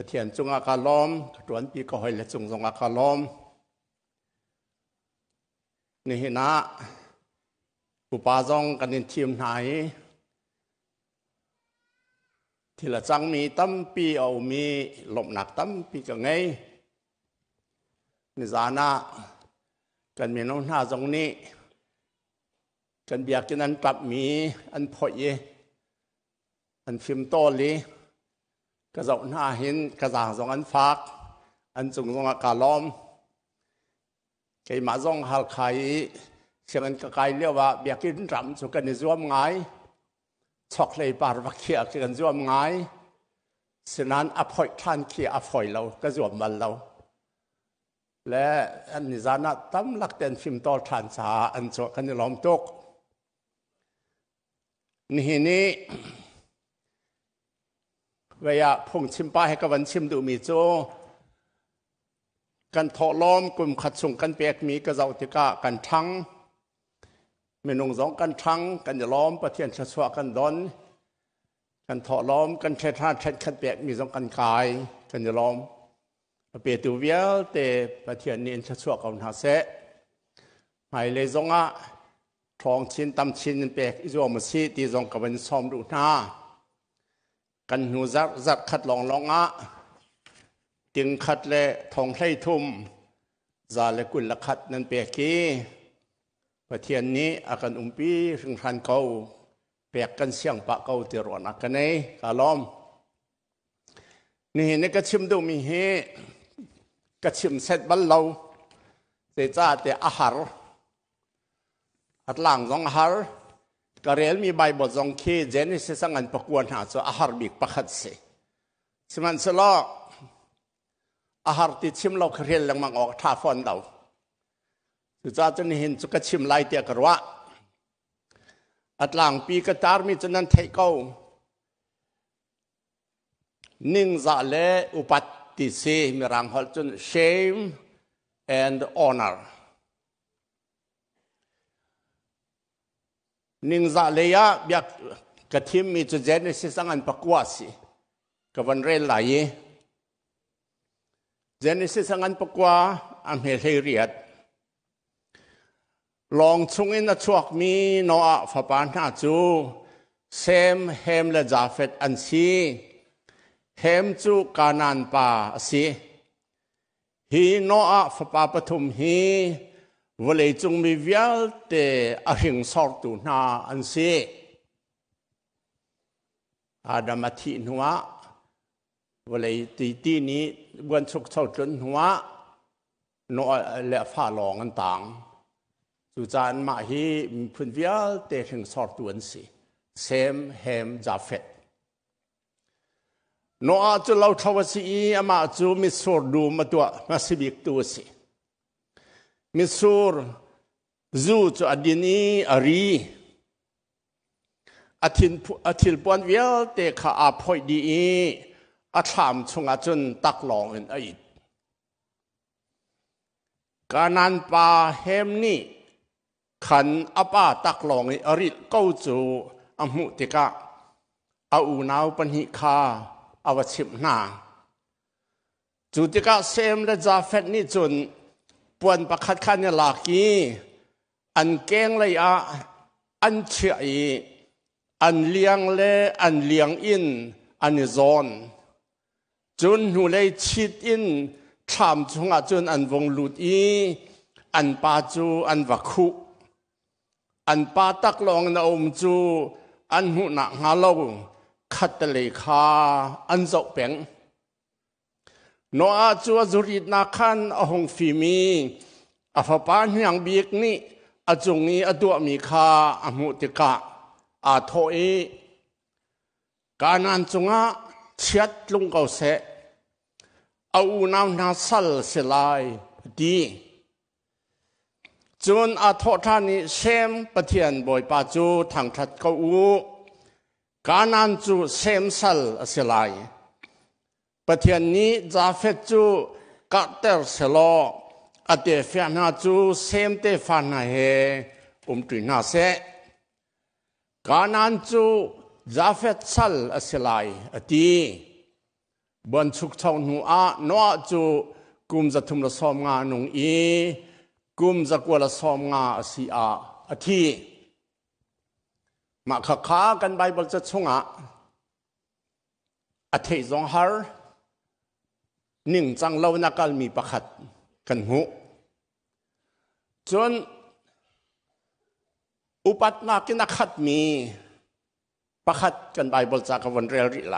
ประเทียนจงอาคาล้อมถวนปีก็หอยและจงจงอาคาล้อมนี่นะกูปาจองกันในทีมไหนที่ละจังมีตั้มปีเอามีหลบหนักตั้มปีก็ไง ในจานะกันมีน้องหน้าจงนี้กันเบียกจันนั้นกลับมีอันพอเยอันฟิมโตลีกระจกหน้าหินกระจางสองอันฟักอันจุงสงอากาล้อมเก่มาจ่องหาลคขเชียงอันกะไกเรียกว่าเบียกินรำสุกันจวมไงชอกเลยปาร์วักเขียกันร่วมไงฉะนั้นอภัยท่านเขียอภัยเรากระจวมมันเราและอันนี้จานะตั้มลักเต็นฟิมตอทานสาอันจวกันล้อมตกนี่นี่เวียพุงชิมป้าให้กวันชิมดูมีโจกันทอล้อมกลุ่มขัดส่งกันเปียกมีกระเจ้าติกากันทั้งเมนงสองกันทั้งกันจะล้อมประเทียนชะชวกันดอนกันทอล้อมกันเทท่าเทขันเปียกมีสองกันกายกันจะล้อมเปียตูวเวียเตประเทียนนี้ชะชวกันหาเสหายเลยสองอ่ะทองชิ้นตำชิ้นเปียกอีจวมสซีตีสองกับวันซ้อมดูหน้ากันหูจักจัดขัดลองลองอะติงขัดเละทองไท่ทุ่มจาเลกุลละขัด นั่นเปียกีประเทียนนี้อาการอุ้มปีสึงทันเขาเปียกกันเสียงปะเขาเตรวนักกันไอกาลอม นี่นี่ก็ชิมดูมีเฮก็ชิมเซ็ตบัลเราเจ้าแต่อาหารอัดล่างสองอาหารกเรียนมีใบบทจงคีเจนิสสังกันประกวนหาสอาหารบิกประคัดเสสมันสลอกอาหารติดชิมเราเรียนลังมังออกท่าฟอนเดาสุจ้าจะเห็นสุกชิมไลเตียกรวะอัตลางปีกตารมีจนันเทเก้านิ่งจาเลอุปัตติเสมีรังหอลจน shame and honor นิงซาเลียบักกะทิมมีจุเจนสิสังอันปกวาสิกบวันเรลไลเจนสิสังอันปกวาอเมเฮเรียดลองชงอินะชวกมีโนอาฟปานาจูเซมเฮมและจาเฟตอันซีเฮมจูกานันปาสิฮีโนอาฟปาปทุมฮีวเลยจงมีญวลเตอหิงสอดตุนาอันเสอาดามาทีหัววเลยตีตีนี้วันชุกเท่าจนหัวนอและฟ้าหลองอันต่างจุจานมาฮีพุนญวลเตหิงสอดตุนสิเซมเฮมจาเฟตนออาจะเราทวสีอามาจูมิสอดดูมาตัวมาสิบิกตัวสิมิสูรจูจอดีนีอารีอาทิตอาทิตย์ปอนเวียลเตคาอาพอยดีอาชามชงอาจนตักลองอินไอการนันปาเฮมนี่ขันอาป้าตักลองอิอริเก้าจูอามุติกะเอาอูนาวปนิคาอาวชิมนาจุติกะเซมและจาเฟนนี่จนปวนประคัดขันเนี่ยหลากี้อันแกงเลยอะอันเฉยอันเลี้ยงเลอันเลี้ยงอินอัน้อนจนหูเลยชิดอินทำจงอาจนอันวงหลุดอีอันปาจูอันวักคุอันปาตักลองนาอมจูอันหูหนักฮาโลาคัดตะเลคาอันจบเป่งนัวจัวจุริตนาขันอหงฟิมีอาฟปานยังบีกนี่อาจงนี้อาดัวมีคาอามุติกะอาโทอีการนันจงะเชีดลุงเกาเสะเอาน้ำนาสัลสลายดีจนอาโทท่านิเซมปะเทียนบ่อยปาจูทางทัดเกาอูการนันจูเซมสัลสลายประเทศนี้จาเฟจูกัตเตอร์เโลอเดฟยานาจูเซมเตฟานาเฮอุมตุนาเซกานันจูจาเฟตซัลอสลายอตีบนชุกชาวนูอาโนาจูกุมจะทุมละสอมงานุงอีกุมจะกวละสอมงาสีอาอทีมาขากันไบบลจะชงอาอธิจงฮาร์นิ่งจังเล่านักการมีประคัดกันหูจนอุปัตนาคินักขัดมีประคัดกันไบเบิลจากวันเรียริไล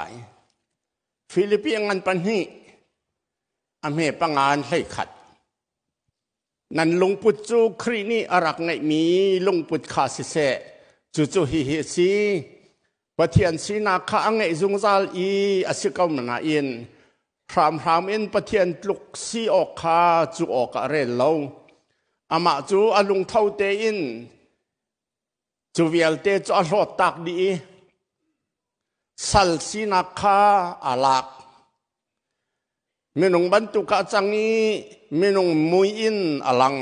ฟิลิปปินส์งานปัญหีอเมปังงานให้ขัดนันลงปุจจูครีนี่อารักในมีลงปุจขาสิเซจูจูฮิฮิซีประเทียนสีนาคางไงจงซาลอีอสิกามนาอินพรามพรามอินปะเทียนลุกซีออกคาจูออกเรนเลาอามาจูอาลุงเท่าเตอินจูเวียลเตจูอรอดตักดีสัลซีนักคาอาลักมมนุงบรรทุกะจังนี้มมนุงมุยอินอลัง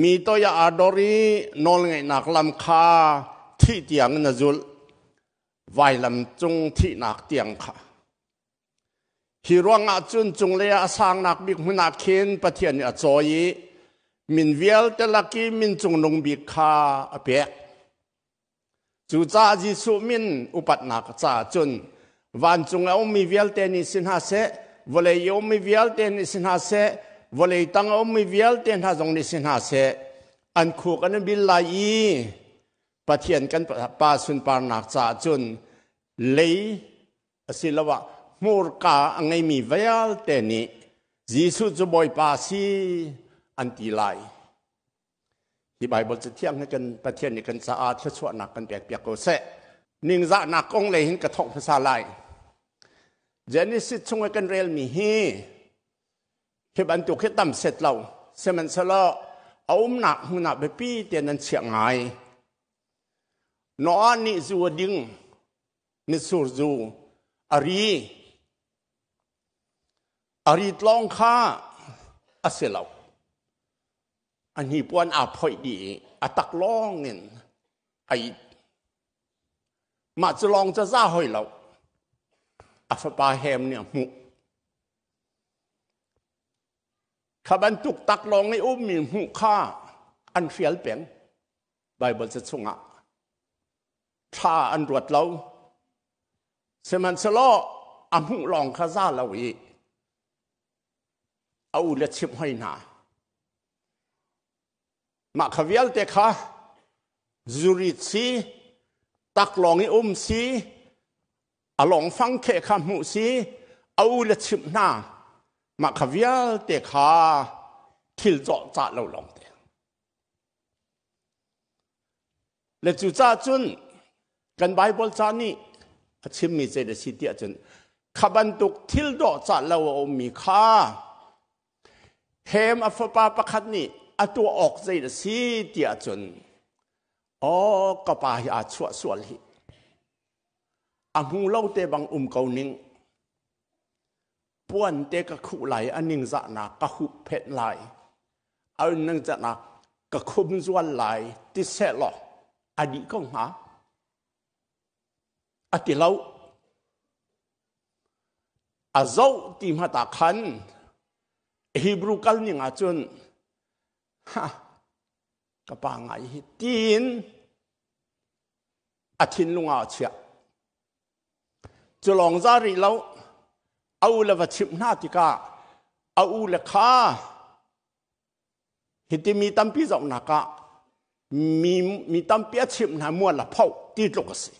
มีตัวยาอดอรีนอลไงนักลำคาที่เตียงนจุลไวลำจงที่นักเตียงค่ะฮีร่วงอาจุนจงเลียสร้างนักบิกมุนักเขนประเทียนอจอยมินเวียลตะลักีมินจงลงบิกคาเปียกจูจ้าจิสุมินอุปัตนักจ้าจุนวันจงเอามีเวียลเตนิสินหาเสวเลยยมีเวียลเตนิสินหาเสวเลยตั้งเอามีเวียลเตนหาจงนิสินหาเสอันคู่กันบินลายีประเทียนกันปาสุนปานักจ้าจุนเลยสิละวะมูรกาอังไงมีเวียลเตนิยิสุจะบอยปาซีอันตีไลที่ไบเบิลจะเที่ยงให้กันประเทศนี้กันสะอาดเชื่อชวนักกันเปียกเปียกโกเซนิ่งจะนักองเลยเห็นกระทบภาษาไลเจนิสิตชงกันเรียลมีฮีี่บรรทุห้ตั้มเสร็จเราเซมันสละเอาหนักหนักไปปีเตียนนั้นเฉียงไงนอนนี่จูวดึงนิสูรจูอารีอารีตลองข้าอาศัยเราอันนี้ปวนอาพอยดีอาตักลองเงินไอมาจะลองจะซาหอยเราอาฟปาแฮมเนี่ยมุขบันตุกตักลองในอุ้มมีมุข่า อันเฟียลเปียงไบเบิลจะสงะชาอันรวดเราเสมันสลออามุลองข้าซาเราอีเอาเลชิบห้อยนามาขวิลเตค่ะจุริซีตักลองอุ้มซีอาลองฟังเคคำมูซีเอาเลชิบหนามาขวิลเตค่ะทิลจอจ่าเราลองเลจูจ้าจุนกันไบเบิลจานี่ชิมมีเจดสิเดียจุนขบันตุกทิลดอจ่าเราอมีค่าเฮมอฟปาประคัดนี่อตัวออกใจสิเตียจนอ้อกปาหาชัวสวลหิอามูเล่าเตบังอุมเกาหนิงป้วนเตกะคุไหลอันนิงจะนากะคุเพ็ดไหลอันนิงจะนากะคุมจวนไหลที่เสหลออดีก็หาอติเล่าอาเจ้าตีมาตาคันฮิบรูกันยังอาจุนฮะกับปางไอฮิตินอาทินลงอาเชียจลองซาริแล้เอาละวัชิมนาติกาเอาละคาฮิตมีตั้มพิจาอนากามีมีตั้มปีอชิมนามัวละพ่อติดลกสิ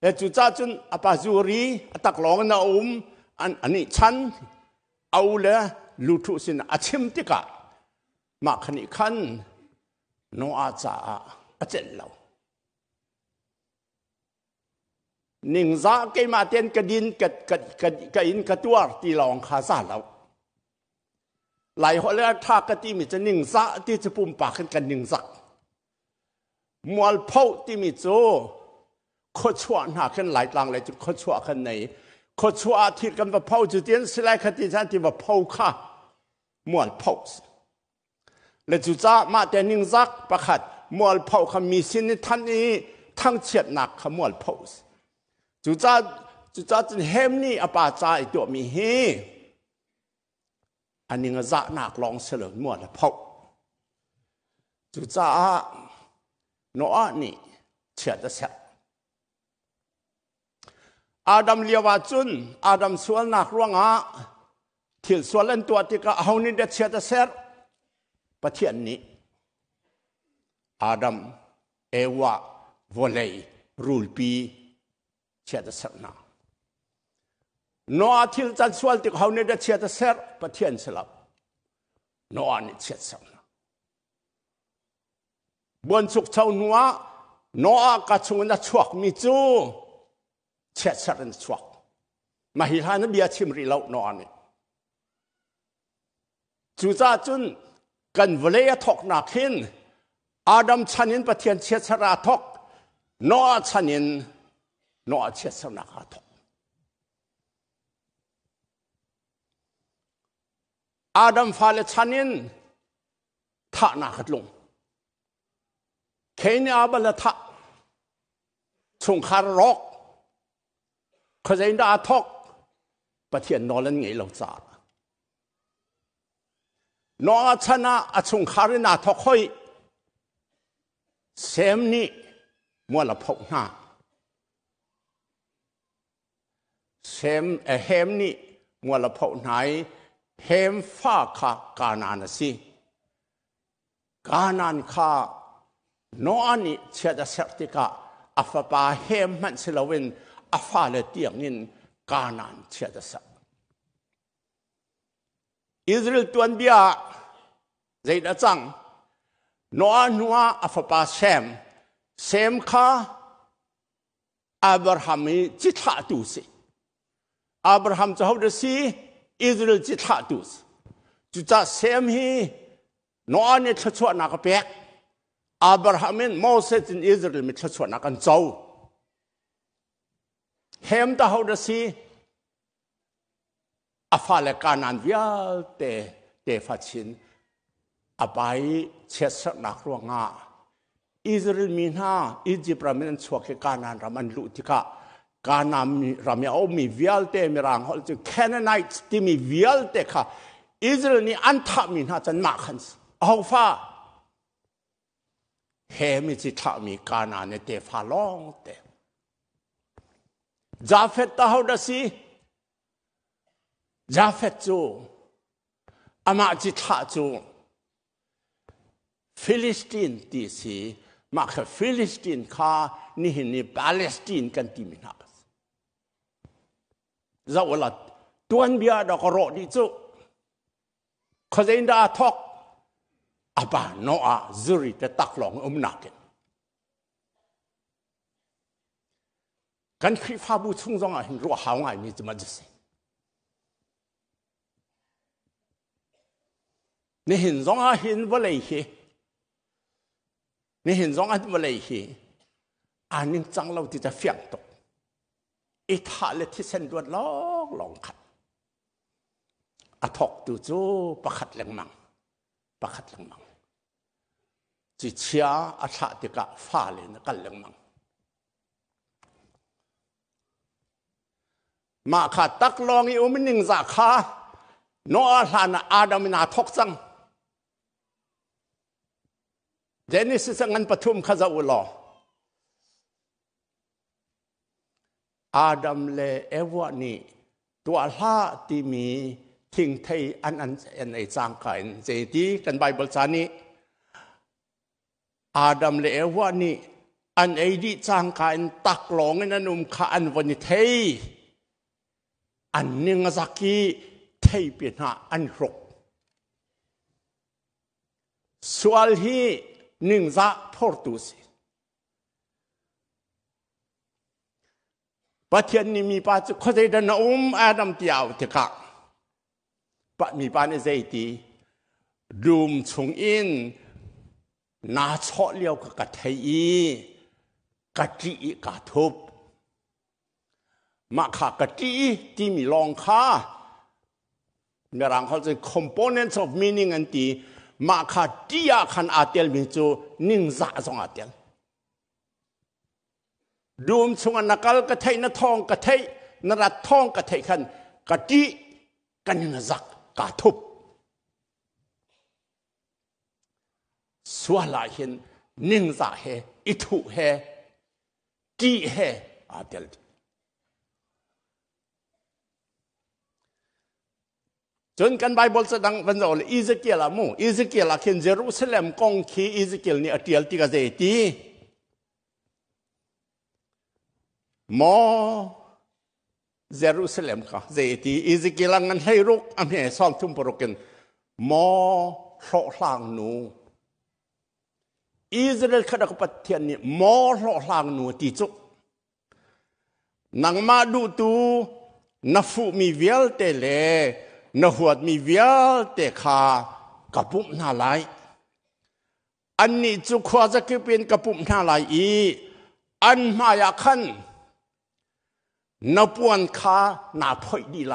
เอจุจ้าจุนอาปาจูรีตักหลองนาอุมอันอันนี้ฉันเอาละลุทุสินอาชิมติกะมาขณิขันนอาจาอาเจนเลาหนึ่งซาเกมาเตียนกระดินกระกระกระกระอินกระตัวตีลองคาซาเลาหลายคนแล้วท้ากะติมิจะหนึ่งซาที่จะปุ่มปากขึ้นกันหนึ่งซักมวลเผาที่มีโจขดชวนหาขึ้นหลายกลางเลยจุดขดชวนขึ้นในขดัวทิตกันว่าพาจุดเดียนสลายคดีจันที่ว่าพาข้ามวลพาและจุจ้ามาแต่นิ่งซักประคัดมวลพาคมีสินท่านนี้ทั้งเฉียดหนักขมวลพาจุจ้าจุจ้าจึนเฮมนี่อปาจาีตัวมีเฮอันนี้ก็จะหนักลองเสลิมมวลพาจุจ้าโนอนี่เฉียดจะเสียอาดัมเลียวาจุน อาดัมสวนนักร่วงอาถิ่นสวนเล่นตัวที่ก็เอานี่เด็ดเชียดเสรประเทศนี้ อาดัมเอวะวอลเลยรูลปีเชียดเสรนะโนอาทิลจันสวนที่เขาเนี่ยเด็ดเชียดเสรประเทศสลับโนอาเนี่ยเชียดเสรนาบนสุขเท่านัวโนอากาศชงนัดชวกมีจูเช็ดสรันสวกมาฮิลานเบียชิมรีเลานอนจูจาจุนกันเวลยทอกนักหินอาดัมชันินปะเทียนเช็ดสราทอกนอชันินนอเช็ดสนาคาทอกอาดัมฟาเลชันินทะนักลงเคนอาบลทะชงคารรอกคือในนาทกประเทศนอร์เวย์เราจ้านอร์เชนะอาชงคารินาทกค่เซมนี่มัวละพกหน้าเซมเอเฮมนี่มัวละพกไหนเฮมฟ้าคากานานสิกานันคานอรันนี้เชื่อจะเสกติกาอาฟปาเฮมมันสิลาวินอาาาฟเลกียงนน法勒定因迦南สักอิสราเอลตัวนี้ใจละจังนัวนัวอาฟปาเซมเซมข้าอับราฮัมีจิตละตุสิอับราฮัมจะเอาดดสิอิสราเอลจิตละตุสจุดจะเซมฮีนัวเนี่ยทศวรรนักเปียกอับราฮัมินโมเสสในอิสราเอลมิทศวรรนักกันเจ้าฮมตาฮอดสิอาฟาเลกานันวิ่งเตะเตะฟัดชินอาไปเชสักนักรวงอาอิสราเอลมีนาอิจิประมินสวกิกานันรามันลุติกะกานามรามีเอมีวิ่งเตะมีร่างหัวจิแคนาไนต์ที่มีวิ่งเตะค่ะอิสราเอลนี่อันทามีนาจันมาขันส์อาฟ้าเฮมิจิทามีกานันเตะฟาลองเตะ Jafet tahu dah si. Jafet tu. Amak cita tu. Filistin di si. Maka Filistin ka. Ni ni Palestin kan di minas. Zawalat. Tuan biar dah korok di tu. Kau zain dah tok. Apa noa zuri tetak long umnakin. 跟开发部村庄啊，如果好啊，你怎么就是？你现状啊，现不来些，你现状啊不来些，啊，你长老就在反动，一塌了提升多老老看，啊，托都做不克冷芒，不克冷芒，这车啊，差的个发了那个冷芒。มาขาตักลองอีอุมินิงสาขา โนอาลานอาดามินาทกสัง เจนิสสังันปทุมขจาอุลออาดัมเลเอวานี่ตัวลาที่มีทิ้งไทยอันอันอันไอจางขันเจดีกันไบเบิลสานีอาดัมเลเอวานี่อันไอดีจางขันตักหลงนันนุมขันวันนี้เทอันนึงสักกี้เทเปียนาอันรกส่วนที่หนึ่งจกพอร์ตุสิประเทศนี้มีปาจุเขาจดันอุ้มอาดัมเตียวเถกะปะมีปานเจตีรูมชงอิน นาชอเลียวกับกะไทยกะจีกะทบมาขากะกีที่มีลองค่าเมื่อรังเขาจะ components of meaning อันตีมาขาดียคันอาเตลมีจูนิ่งซาสองอาเตลดูมสงนักลกะเทยนทองกะเทยนรัดทองกะเทยคันกะจีกันนจักกาทุบสวลาเห็นนิ่งซาเฮอิทุเฮจีเฮอาเตลจนกันไบเบิลแสดงวันนั้นอิสเกลามูอิสเกลขึ้นเยรูซาเล็มกองคีอิสเกลนี่อัติลติกาเจตีมอเยรูซาเล็มค่ะเจตีอิสเกลังันให้รุกอเมริอาทุ่มปรกันมอโคลางนูอิสราเอลขณะกบฏเทียนนี่มอโคลางนูติดจุกนังมาดูตูนัฟูมีเวลเตเลนหวดมีเวลยเตคากระปุกมหน้าไหลอันนี้จุขวาจะคือเป็นกระปุกมหน้าไหลอีอันมายาขันนปวนคาหนาพอยดีไหล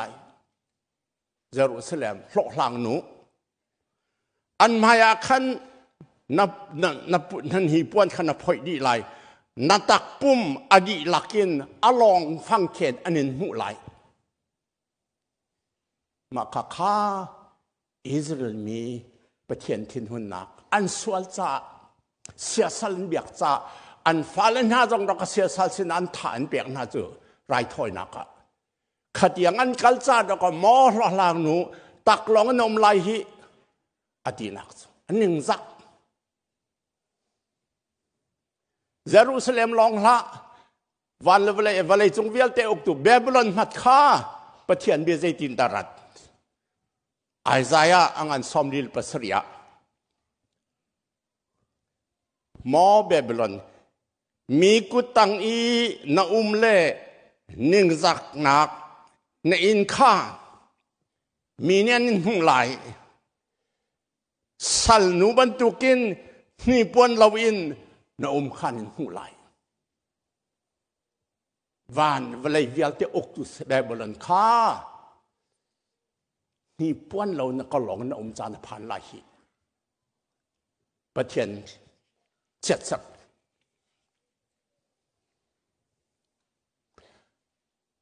เยรูซาเล็มโลกหลังหนูอันมายาขันนับนับนับนันฮีปวนขนาพอยดีไหลนาตักปุ่มอดีหลักินอลองฟังเขตอันนี้หูไหลมาคาคาอิสราเอลมีประเทศทินหุนนักอันสวลจ้าเสียสลเบียกจ้าอันฟาเลน่าจงรักเสียสลสินันทานเบียกน่าจูไรถอยนักะขัดยังอันกัลจ้าดอ้ก็มอรลางนูตักลองนมไหลฮิอดีนักอันหนึ่งจักเยรูซาเล็มลองละวันเลเวลเลลจงเวียลเตออกตุเบบลอนมัดค่าประเทศเบยเซตินตารัด Isaiah angan somdil pasria. Mo Babylon. Mi kutang i na umle ning zak nak na in kha. Mi nian nin hung lai. Sal nu ban tukin ni puan law in na um khan in hung lai. Van valai vialte oktus Babylon kha. ี่你า楼ประเทียนเจ็ดสัก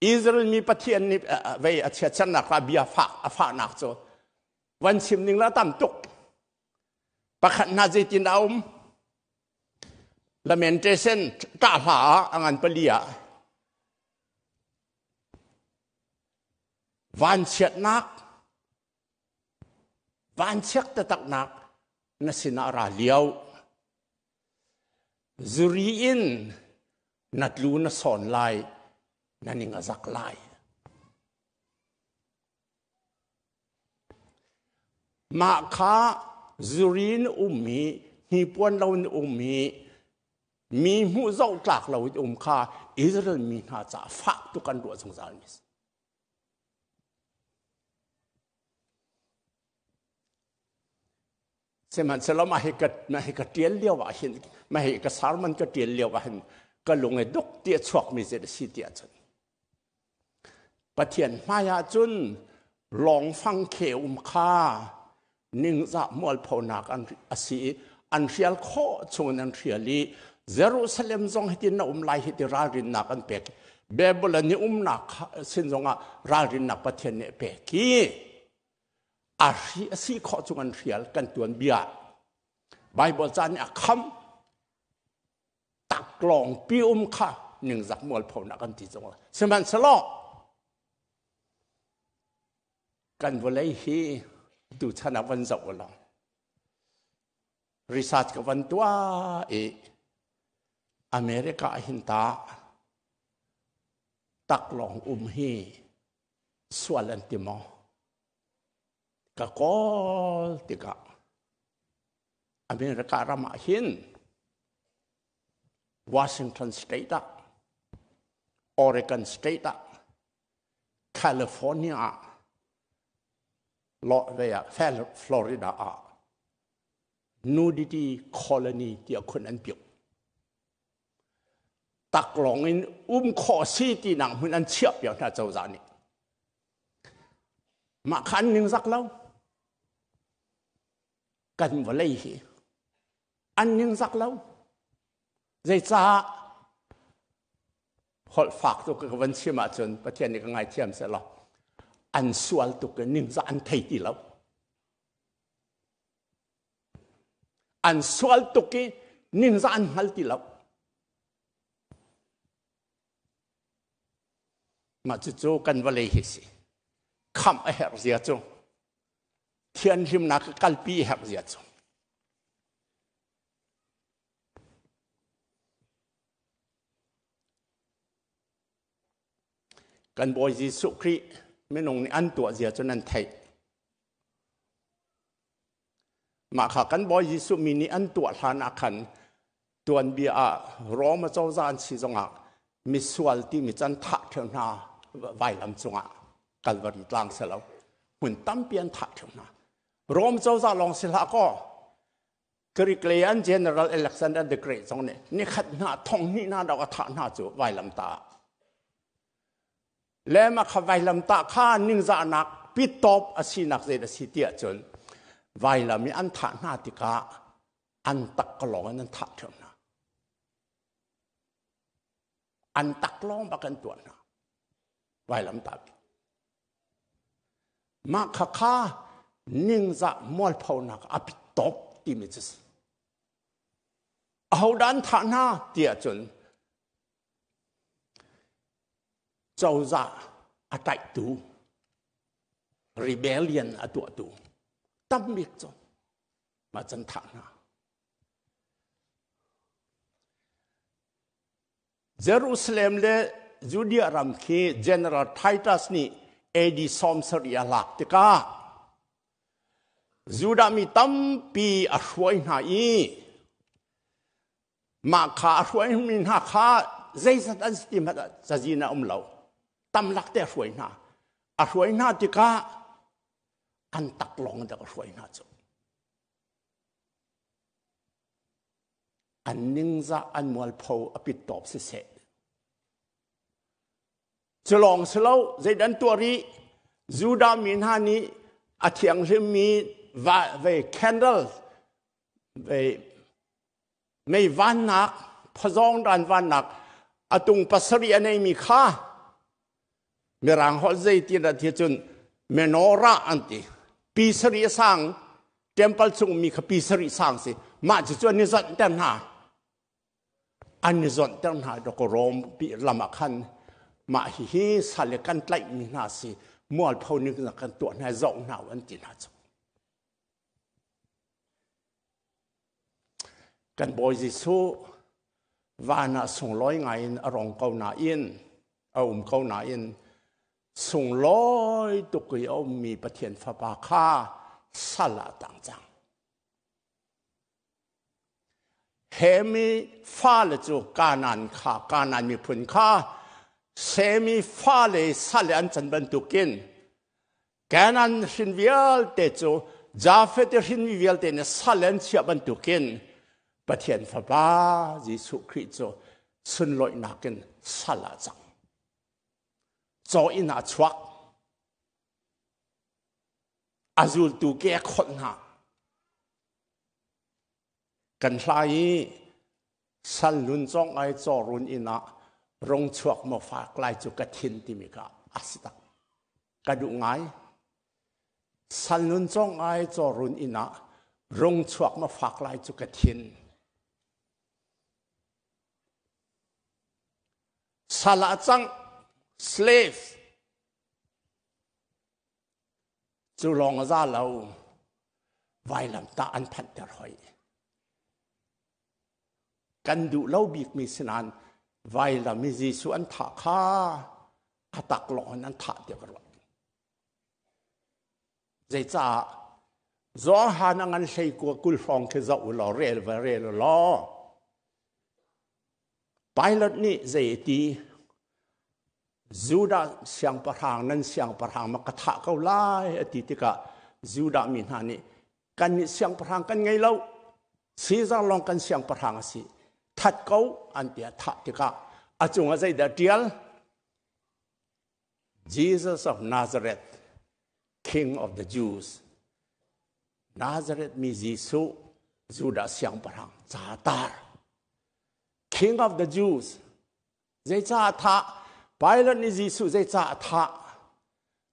อิสราเอลมีประเทยนี่เวอเชียชนักอาเบียฟะอาฟะนักโซวันชิมนึงละตั้มตุกประคันนาจิตินเอม ละเมนเจเซนตาหาอังันเปลียวันเชียนักปัญเช็คตะตักนักนัสินาราเลียวจุรีอินนัดลูนสอนไลนั่นยังอาักไลมาค้าจุรีนอุมีฮีปวนเราอุมีมีมหูเจ้าตากเราอุมค้าอิสราเอลมีหน้าจ่าฟักตุกันด้วยสงสารมิสสมันสลมาให้กัดมาให้กัดเตียนเลี้ยวว่าเห็นมาให้กัดสารมันก็เตียนเลี้ยวว่าเห็นก็ลงไอ้ดกเตียชวกมีเจตสิเตียจนปะเทียนมายาจุนลองฟังเขอุมค่านิ่งจะมวลพอนักอันสีอันเรียลข้อชงอันเรียลีเยรูซาเล็มจงให้ที่นาอุมไลให้ที่รารินนักอันเป็กเบบลันี่อุมนักสินจงอ่ะรารินนักปะเทียนเนี่ยเป็กี้อาชีสีขอจงอันเรียลกันตัวนเบียไบเบิลจานอักคำตักกลองปิ้มค่ะหนึ่งจากมวลผลนักันที่จงละสมันสลอกกันวันเลยฮีดูชนะวันเสาร์ละริสัรกับวันตัวเออเมริกาหินตาตักลองอุ้มฮีส่วนอันติมอกกอลติกะอันเป็นรการมาห็นวอชิงตันสเตตอะอเรกันสเตตแคลิฟอร์เนียลอเรียฟลฟลอริดาอะนูดิตีคอลนีเดียคนอันเปียวตักลองอินอุ้มข้อซีตีนังมันอันเชียบเปียวน้าจะ่านี่มาคันหนึ่งสักแล้ว cần và lấy gì ăn nhưng giặc lâu dây cha hội phạt tôi cái vấn chi mà chuẩn và thiên này cái ngày thiêm sẽ lo ăn xua tôi cái nhưng giặc ăn thấy thì lâu ăn xua tôi cái nhưng giặc ăn hal thì lâu mà chú chú cần và lấy gì khăm ở hết riêng chung تينجم ناك قلبي هم زيادسون كان بوزي سكري منون أنتو زيادسون أنتي ما خا كان بوزي سميني أنتو الحان أكن تون بيا روما زوزان سيزونا مسوالتي ميزان تاتنا ไวลำจงอ่ะกันวันลางเสร็จแล้วหุ่นตั้มเปียนถักเท่านั้นรมเจ้าซาลองศิลาก็กรีเกลียนเจเนอเรลเอเล็กซานเดอร์เดเกรตสองเนี่ยนี่ขัดหน้าทองนี่หน้าดอกถาหน้าจูไวลำตาและมาขวายลำตาข้านิ่งจานักปิดตบอาชีนักเจดสิเตียจนไวลำมีอันถาหน้าติกาอันตักกลองนั้นถาเท่านะอันตักลองประกันตัวนะไวลำตามาข้า ninza mol paunak api top images hau dan tha na tia chun chau za atai tu rebellion atu atu tam mik cho ma chan tha na Jerusalem le Judea ramki General Titus ni Edi Somser ya lak tika dù đã mi tâm pi à suối na y mà khá suối mình ha khá dây sát ăn tim hết sa gì na ông lâu tâm lạc te suối na à suối na thì cả ăn tắc lòng đã suối na chứ an ninh ra an mual phô a bit top se se chelong selo zaidan tuari juda min hani a thiang rim mi they candle they may van nak phazong dan van nak atung pasari anei mi kha mirang hol zaiti da thi chun menora anti pisari sang temple chung mi kha pisari sang si ma chu chuan ni zon tan ha an ni zon tan ha do ko rom pi lama khan ma hi hi sale kan tlai mi na si mol phau ni kan tuan na zong na an tin ha chu กันบอยจิสุวานาส่งลอยไงอรองเขาหนาอินเอาอุ้มเขาหนาอินส่งลอยตุกยเอามีประเทียนฟ้าปาคาสละต่างจังเฮมีฟ้าเลจูกานันคากานันมีผลคาเซมีฟ้าเลยสลนอันจันบันตุกินแกนันชินวิลเตจูจาเฟตหินวิลเตเนสละอันเชียบันตุกินประเทียนฟ้าจีสุขริจตสุนลอยนักกันสละจังจออินาชวักอาจูตูเก่คนหากันลายสันลุนจองไอจอรุนอินารงชวกมาฝากลายจุกทินติมิกาอัสตักกระดุงไงสันลุนจองไอจอรุนอินารงชวกมาฝากลายจุกทินสลาจังสล slave จูลองซาเราไวลำตาอันพันเดรอยกันดูเล่าบีกมีสนานไวลำมีจีสุอันถาข้าอาตักหลอนอันถาเดียวกันใจจ้าจอหานังอันใช้กัวกุลฟองคือจะอุลอเรลวเรลลอไปลนี่เจตีจูดาเสียงประหางนั้นเสียงประหางมากระทะเขาไล่อดีติกะจูดามินานี่กันเสียงประหางกันไงเล่าซีจังลองกันเสียงประหางสิทัดเขาอันเดียทัดติกะอาจงอาใจเดียลจีซัสออฟนาซาเรต k ิงออฟเดอะ e ูสนาซาเรตมีจีซูจูดาเสียงประหางจ่าตา king of the Jews z e i cha tha p i l a t ni Jisu z e i cha tha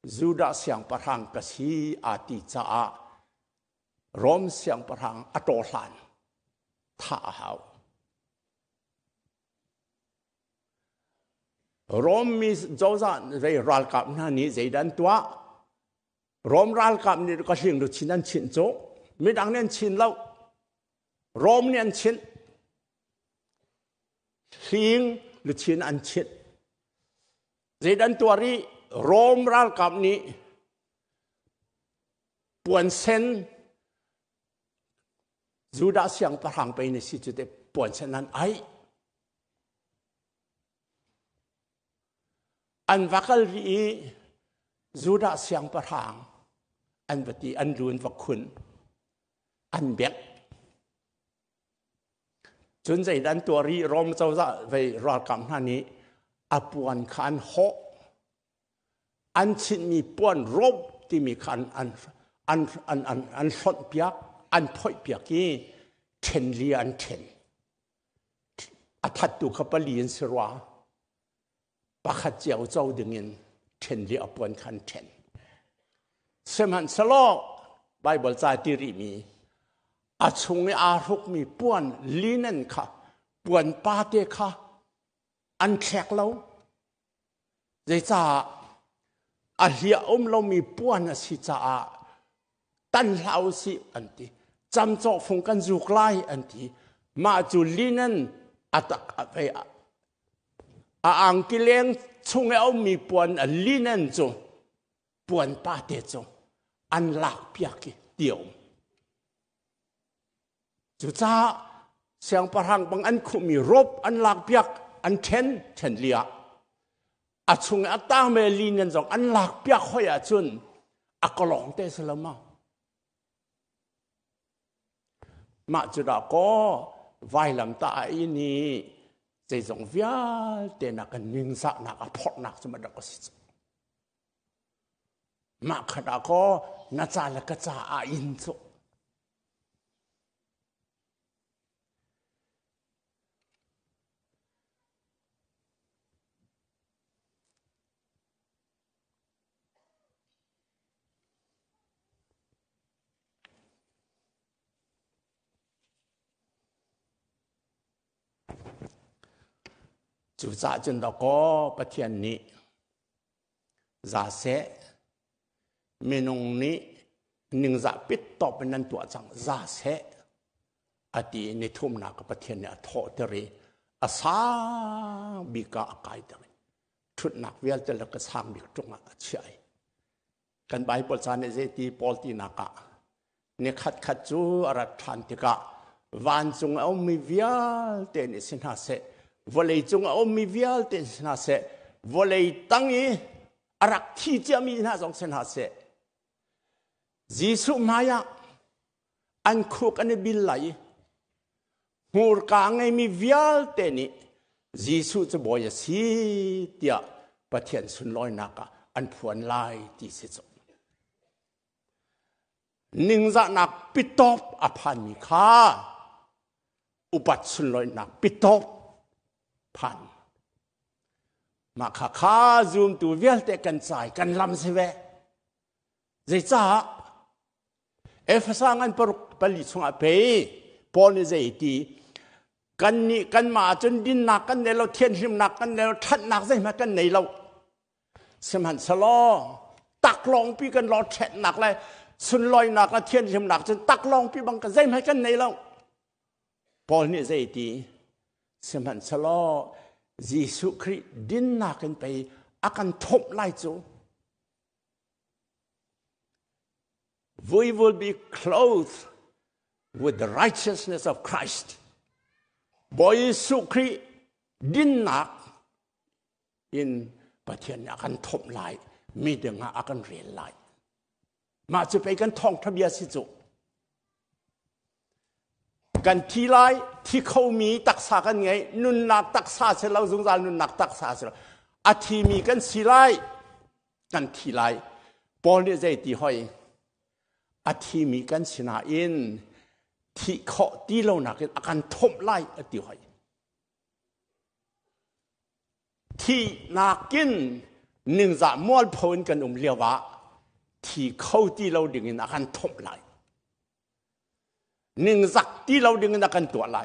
Juda siang parang kasi ati cha a Rom siang parang atolan tha h a o Rom mi jozan e ral kap na ni zai dan tua Rom ral kap ni ka s i n g du chinan chin cho mi dang nen chin lau Rom nen chin ทิ้งหรือเชียนอันเชิดเจดันตัวรีโรมร่างกับนี้ป่วนเซนจุดาเสียงประหังไปในสิจุดเป่วนเซนนั้นไออันวักลีจุดาเสียงประหังอันปฏิอันรุนวักคุณอันเบกจนใจดันตัวรีรมเจ้าจะไปรอกรรมท่านี้อปวนขันหกอันชินมีป้วนรบที่มีขันอันอันอันอันอันสนเปียกอันพ่อยเปียกี้เทนเรียนเทนอัตตุขปลีนสรวาปักเจียวเจ้าดึงเงินเทนเรียปวนขันเทนเสมันสโลไบเบิลใจที่รีมีอาชงอารุกมีป่วนลีนันค่ะป่วนปาเตค่ะอันแขกเราใจจ้าอาเฮียอมเรามีป่วนสิจ้าตันเราสิอันที่จำจอกฟงกันจุกไลอันที่มาจุลีนันอัตไปอาอังกิเลงชงเอามีป่วนลีนันจงป่วนปาเตจงอันหลักเปียกเดียวจุจ้าเสียงประรังบางอันคุมีรบอันหลักเปียกอันเทนเทนเลียอาชุงอาตาเมลีนันจงอันหลักเปียกหอยอาจุนอักลองเตสลมามาจุดาก็ไวลำตาอินีะจงวิ่งเตนักนิงสักนักอพอนักสมดักสิมาขดาก็นาจาลกจาอินสุจูจ่าจนตะก็ปะเทียนนี้จาเส เมนงนี้หนึ่งจาปิดตอเป็นนันตัวจังจาเสอดีในทุ่มนากับปะเทียนเนี่ยทอเตรีอาสาบิกาอากาเตรีชุดหนักเวียนจะละกสร้างบิกตรงอ่ะเฉยกันไปปลสานเจตีปอลตีนากะเนี่ยขัดขัดจูอรัฐันติกะวันจงเอามีเวียนเตนิสินาเสวันเลยจงเอามีวิอัลเตนาเซวันเลยตั้งยี่รักที่จะมีนาสงเสาเสจยิสุมายาอันคุกันบิลไลมูร์กางไงมีวิอัลเตนิ่ยิสุจะบอยสิเดียประเทศสุนลอยนักอันพวนไลที่สิจนิงจะนักปิดตบอภันมีค่าอุปัตุนลอยนักปิดตบพันมาขาคาซูมตัวเวลเตกันสายกันลำเสวะใจจ้าเอฟสัางอันปรุปลิสุงอเปปอนิใจดีกันนี่กันมาจนดินหนักกันในเราเทียนหิมหนักกันในเราทัดหนักใช่ไหมกันในเราสมันสลอตักลองพี่กันรอแฉะหนักเลยสุนลอยหนักละเทียนหิมหนักจนตักลองพี่บังกันใช่ไหมกันในเราปอนี่ใจดีสมันสลอยีสุคริดินนากันไปอาการทบไล่จู We will be clothed with the righteousness of Christ บอยสุคริดินนักอินปะเทียนอาการทบไล่มีเดืองอาการเรียนไล่มาจะไปกันท่องทะเบียสิจูกันทีไรที่เขามีตักษากันไงนุนนักตักษาเสร็จแล้วสงสารนุนนักตักษาเสร็จแล้วอาทีมีกันสีไรกันทีไรปอนี่ใจตีห้อยอาทีมีกันชนะอิน ที่เขาตีเราหนักอาการทบไล่ตีห้อย ที่นักกินหนึ่งจะมอดพนกันอุ้มเลียววะที่เขาตีเราดึงอาการทบไลนึ่งสักที่เราดึงกันตัวไหล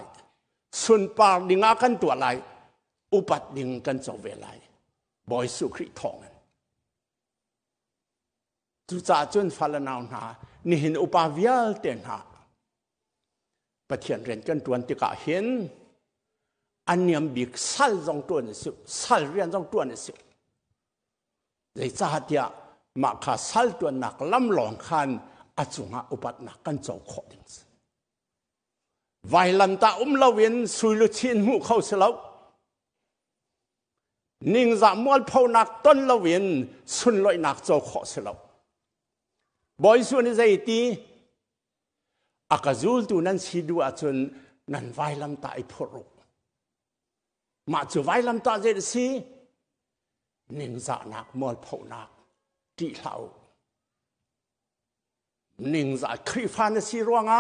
ส่วนปาดึงกันตัวไหลอุปัตดึงกันจะเวลาบอยสุขริทองจุจ่าจนฟัลนาวนา นี่เห็นอุปาวิยลเตนหาประเทีเรียนกันตัวนี่ก็เห็นอันยมบิกสั่งจงตัวนี่สุสั่งเรียนจงตัวนี่สิุในจะ่าที่มาคาสั่งตัวนักล้ำหลงขันอาจจุงอุปัดนักกันเจ้าขอดิ้งส์วัยลันตาอุ้มเลาวินสุลุชินหูเข้าเสลานิ่งจะมวลพนักต้นเลาวินสุนลอยนักเจ้าขอเสลาบอยส่วนใจตีอากาศูลตัวนั้นสีดูอาจนนั่นวัยลันตาอิพรุมาจะวัยลันตาเจดสีนิ่งจะนักมวลพนักที่เ่านิ่งจะครีฟานสีร่วงอ่ะ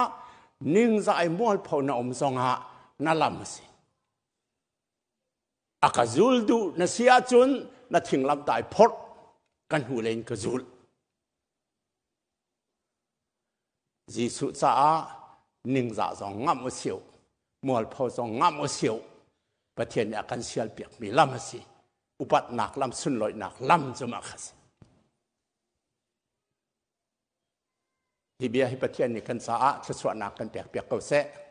นิ่งใจม่วพอนอมสงหะนั่นลำสิอากาจุลดูนั่สียจุนนัทิถึงลำตายพดกันหูเลนกจุลจีสุจ้านิ่งใจสองงามอเสียวม่วพอสองงามอเสียวประเทศอากานเชียเปียกมีลำสิอุปัตนักลำสุนลอยนักลำจะมาขสิ Di biaya hibatian ini kan sa'a sesuatu nak kan tiap-tiap kau sek.